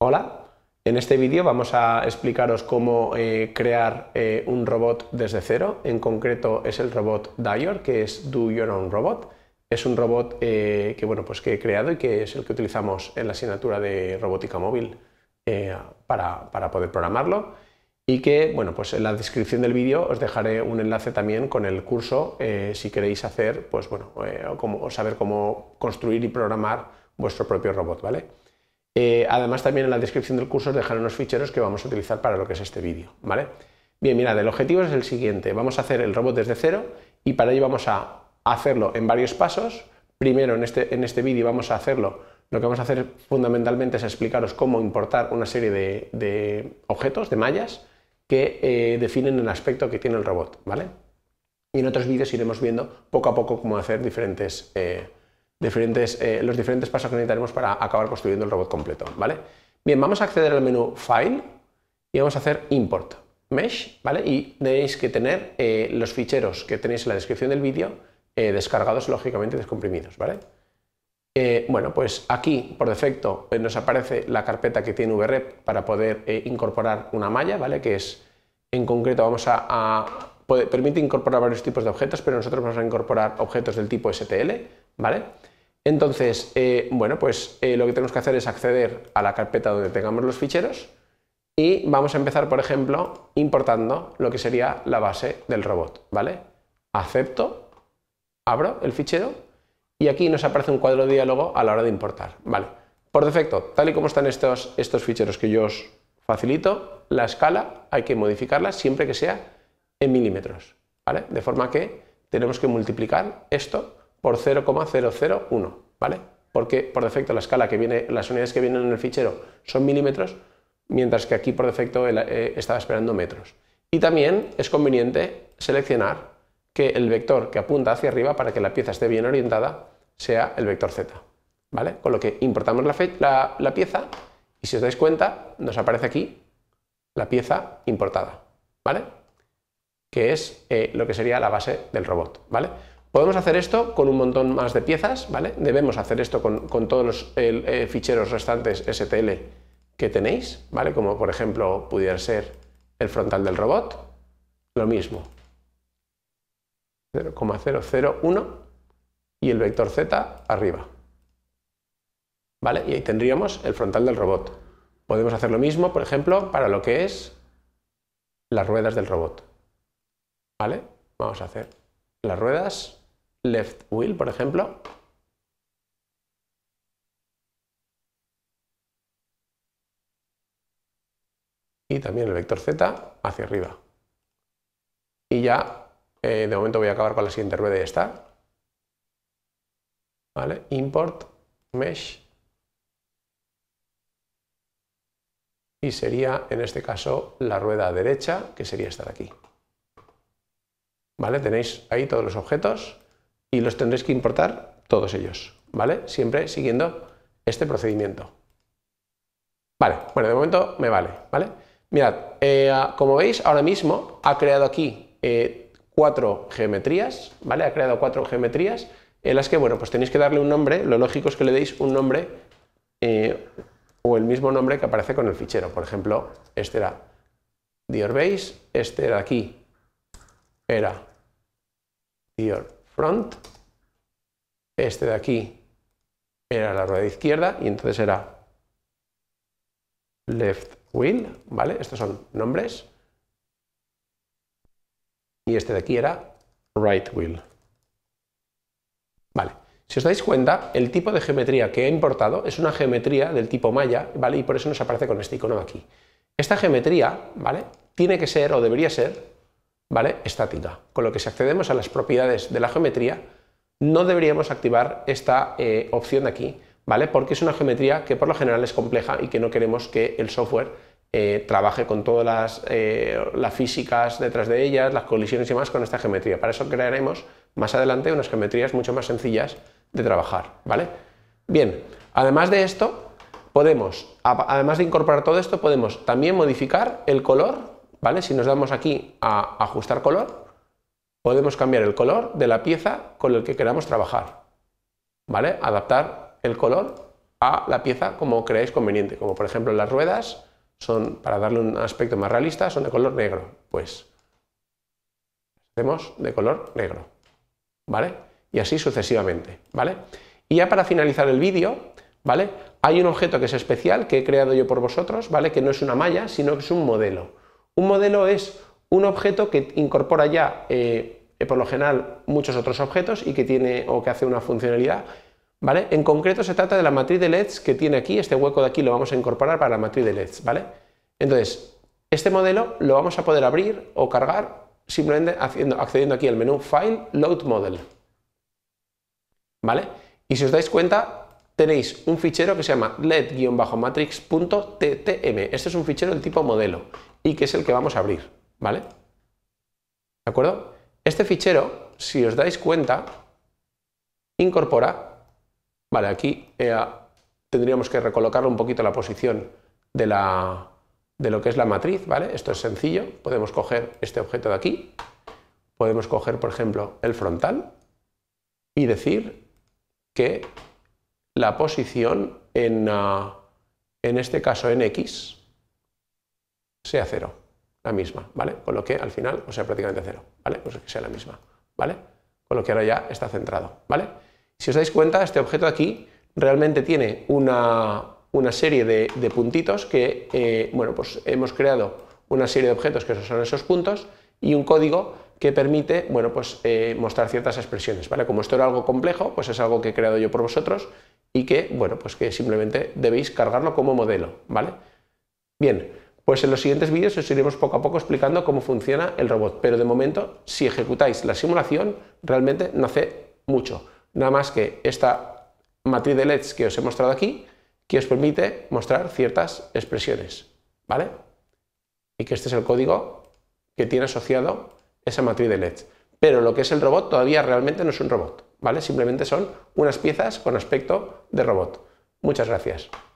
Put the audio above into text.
Hola, en este vídeo vamos a explicaros cómo eh, crear eh, un robot desde cero, en concreto es el robot Dior, que es Do Your Own Robot. Es un robot eh, que, bueno, pues que he creado y que es el que utilizamos en la asignatura de robótica móvil para, poder programarlo y que, bueno, pues en la descripción del vídeo os dejaré un enlace también con el curso si queréis hacer, pues bueno, o saber cómo construir y programar vuestro propio robot, ¿vale? Eh, además, también en la descripción del curso os dejaré unos ficheros que vamos a utilizar para lo que es este vídeo, ¿vale? Bien, mirad, el objetivo es el siguiente. Vamos a hacer el robot desde cero y para ello vamos a hacerlo en varios pasos. Primero, en este, en este vídeo vamos a hacerlo, lo que vamos a hacer fundamentalmente es explicaros cómo importar una serie de, objetos, de mallas, que eh, definen el aspecto que tiene el robot, ¿vale? Y en otros vídeos iremos viendo poco a poco cómo hacer diferentes... Eh, diferentes, eh, los diferentes pasos que necesitaremos para acabar construyendo el robot completo, ¿vale? Bien, vamos a acceder al menú File y vamos a hacer Import Mesh, ¿vale? Y tenéis que tener eh, los ficheros que tenéis en la descripción del vídeo eh, descargados, lógicamente descomprimidos, ¿vale? bueno, pues aquí por defecto nos aparece la carpeta que tiene VREP para poder incorporar una malla, ¿vale? Que es, en concreto, vamos a, permite incorporar varios tipos de objetos, pero nosotros vamos a incorporar objetos del tipo STL, ¿vale? Entonces, eh, bueno, pues eh, lo que tenemos que hacer es acceder a la carpeta donde tengamos los ficheros y vamos a empezar, por ejemplo, importando lo que sería la base del robot, ¿vale? Acepto, abro el fichero y aquí nos aparece un cuadro de diálogo a la hora de importar, ¿vale? Por defecto, tal y como están estos, estos ficheros que yo os facilito, la escala hay que modificarla siempre que sea en milímetros, ¿vale? De forma que tenemos que multiplicar esto por 0,001, ¿vale? Porque por defecto la escala que viene, las unidades que vienen en el fichero son milímetros, mientras que aquí por defecto eh, estaba esperando metros. Y también es conveniente seleccionar que el vector que apunta hacia arriba para que la pieza esté bien orientada sea el vector z, ¿vale? Con lo que importamos la, pieza y si os dais cuenta nos aparece aquí la pieza importada, ¿vale? Que es eh, lo que sería la base del robot, ¿vale? Podemos hacer esto con un montón más de piezas, ¿vale? Debemos hacer esto con, todos los eh, ficheros restantes STL que tenéis, ¿vale? Como por ejemplo pudiera ser el frontal del robot, lo mismo. 0,001 y el vector Z arriba. ¿Vale? Y ahí tendríamos el frontal del robot. Podemos hacer lo mismo, por ejemplo, para lo que es las ruedas del robot. ¿Vale? Vamos a hacer las ruedas left wheel, por ejemplo. Y también el vector Z hacia arriba. Y ya, eh, de momento voy a acabar con la siguiente rueda y estar, ¿Vale? Import mesh. Y sería, en este caso, la rueda derecha, que sería esta de aquí. ¿Vale? Tenéis ahí todos los objetos y los tendréis que importar todos ellos, ¿vale? Siempre siguiendo este procedimiento. Vale, bueno, de momento me vale, ¿vale? Mirad, eh, como veis, ahora mismo ha creado aquí eh, cuatro geometrías, ¿vale? Ha creado cuatro geometrías en las que, bueno, pues tenéis que darle un nombre, lo lógico es que le deis un nombre eh, o el mismo nombre que aparece con el fichero. Por ejemplo, este era Dior Base, este era aquí, era Dior front, este de aquí era la rueda izquierda y entonces era left wheel, ¿vale? Estos son nombres. Y este de aquí era right wheel. Vale. Si os dais cuenta, el tipo de geometría que he importado es una geometría del tipo malla, ¿vale? Y por eso nos aparece con este icono de aquí. Esta geometría, ¿vale? Tiene que ser o debería ser estática, con lo que si accedemos a las propiedades de la geometría, no deberíamos activar esta eh, opción de aquí, ¿vale? porque es una geometría que por lo general es compleja y que no queremos que el software eh, trabaje con todas las, eh, las, físicas detrás de ellas, las colisiones y más con esta geometría. Para eso crearemos más adelante unas geometrías mucho más sencillas de trabajar. ¿vale? Bien, además de esto, podemos, además de incorporar todo esto, podemos también modificar el color si nos damos aquí a ajustar color, podemos cambiar el color de la pieza con el que queramos trabajar, ¿vale? Adaptar el color a la pieza como creáis conveniente, como por ejemplo las ruedas son, para darle un aspecto más realista, son de color negro, pues hacemos de color negro, ¿vale? Y así sucesivamente, ¿vale? Y ya para finalizar el vídeo, ¿vale? Hay un objeto que es especial, que he creado yo por vosotros, ¿vale? Que no es una malla, sino que es un modelo. Un modelo es un objeto que incorpora ya, eh, eh, por lo general, muchos otros objetos y que tiene o que hace una funcionalidad. ¿Vale? En concreto se trata de la matriz de LEDs que tiene aquí, este hueco de aquí lo vamos a incorporar para la matriz de LEDs, ¿vale? Entonces, este modelo lo vamos a poder abrir o cargar simplemente haciendo, accediendo aquí al menú File, Load Model, ¿vale? Y si os dais cuenta, tenéis un fichero que se llama led-matrix.ttm, este es un fichero del tipo modelo, y que es el que vamos a abrir, ¿vale? ¿De acuerdo? Este fichero, si os dais cuenta, incorpora, vale, aquí eh, tendríamos que recolocarlo un poquito la posición de, lo que es la matriz, ¿vale? Esto es sencillo, podemos coger este objeto de aquí, podemos coger, por ejemplo, el frontal y decir que la posición en, ah, en este caso en X sea cero, la misma, ¿vale? Con lo que al final, o sea, prácticamente cero, ¿vale? Pues que sea la misma, ¿vale? Con lo que ahora ya está centrado, ¿vale? Si os dais cuenta, este objeto aquí realmente tiene una, una serie de, puntitos que, eh, bueno, pues hemos creado una serie de objetos que son esos puntos y un código que permite, bueno, pues eh, mostrar ciertas expresiones, ¿vale? Como esto era algo complejo, pues es algo que he creado yo por vosotros y que, bueno, pues que simplemente debéis cargarlo como modelo, ¿vale? Bien, pues en los siguientes vídeos os iremos poco a poco explicando cómo funciona el robot, pero de momento, si ejecutáis la simulación, realmente no hace mucho. Nada más que esta matriz de LEDs que os he mostrado aquí, que os permite mostrar ciertas expresiones, ¿vale? Y que este es el código que tiene asociado esa matriz de LEDs. Pero lo que es el robot todavía realmente no es un robot, ¿vale? Simplemente son unas piezas con aspecto de robot. Muchas gracias.